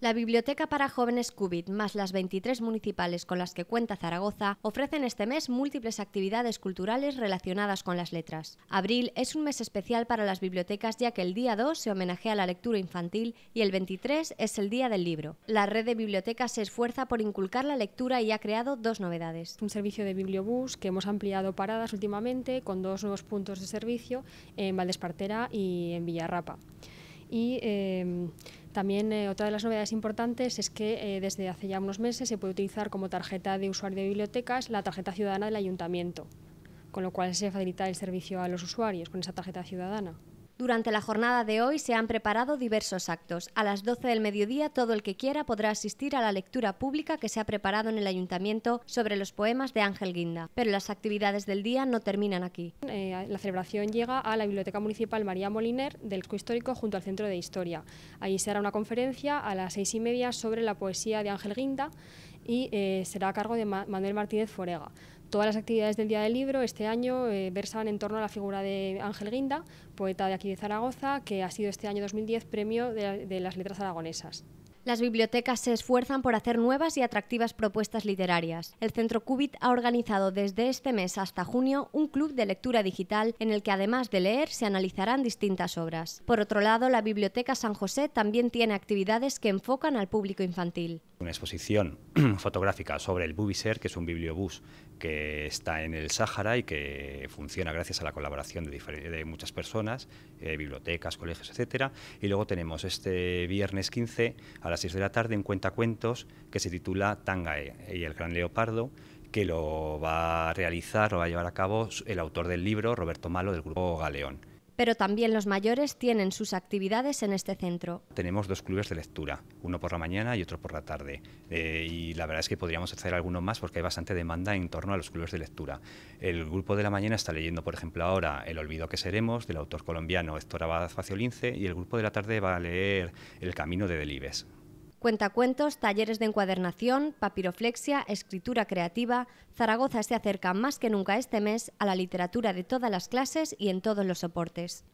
La Biblioteca para Jóvenes Cubit, más las 23 municipales con las que cuenta Zaragoza, ofrecen este mes múltiples actividades culturales relacionadas con las letras. Abril es un mes especial para las bibliotecas ya que el día 2 se homenajea a la lectura infantil y el 23 es el Día del Libro. La red de bibliotecas se esfuerza por inculcar la lectura y ha creado dos novedades. Un servicio de bibliobús que hemos ampliado paradas últimamente con dos nuevos puntos de servicio en Valdespartera y en Villarrapa y em, también eh, otra de las novedades importantes es que eh, desde hace ya unos meses se puede utilizar como tarjeta de usuario de bibliotecas la tarjeta ciudadana del ayuntamiento, con lo cual se facilita el servicio a los usuarios con esa tarjeta ciudadana. Durante la jornada de hoy se han preparado diversos actos. A las 12 del mediodía todo el que quiera podrá asistir a la lectura pública que se ha preparado en el ayuntamiento sobre los poemas de Ángel Guinda. Pero las actividades del día no terminan aquí. Eh, la celebración llega a la Biblioteca Municipal María Moliner del Histórico junto al Centro de Historia. Allí se hará una conferencia a las seis y media sobre la poesía de Ángel Guinda y eh, será a cargo de Manuel Martínez Forega. Todas las actividades del Día del Libro este año eh, versan en torno a la figura de Ángel Guinda, poeta de aquí de Zaragoza, que ha sido este año 2010 premio de las letras aragonesas. Las bibliotecas se esfuerzan por hacer nuevas y atractivas propuestas literarias. El Centro Cubit ha organizado desde este mes hasta junio un club de lectura digital en el que además de leer se analizarán distintas obras. Por otro lado, la Biblioteca San José también tiene actividades que enfocan al público infantil. Una exposición fotográfica sobre el Bubiser, que es un bibliobús que está en el Sahara y que funciona gracias a la colaboración de, muchas personas, eh, bibliotecas, colegios, etc. Y luego tenemos este viernes 15 a las 6 de la tarde en cuenta cuentos que se titula Tangae y el gran leopardo, que lo va a realizar, lo va a llevar a cabo el autor del libro, Roberto Malo, del grupo Galeón. Pero también los mayores tienen sus actividades en este centro. Tenemos dos clubes de lectura, uno por la mañana y otro por la tarde. Eh, y la verdad es que podríamos hacer alguno más porque hay bastante demanda en torno a los clubes de lectura. El grupo de la mañana está leyendo, por ejemplo, ahora El Olvido que Seremos, del autor colombiano Héctor Abad Faciolince, y el grupo de la tarde va a leer El Camino de Delibes, cuentos, talleres de encuadernación, papiroflexia, escritura creativa, Zaragoza se acerca más que nunca este mes a la literatura de todas las clases y en todos los soportes.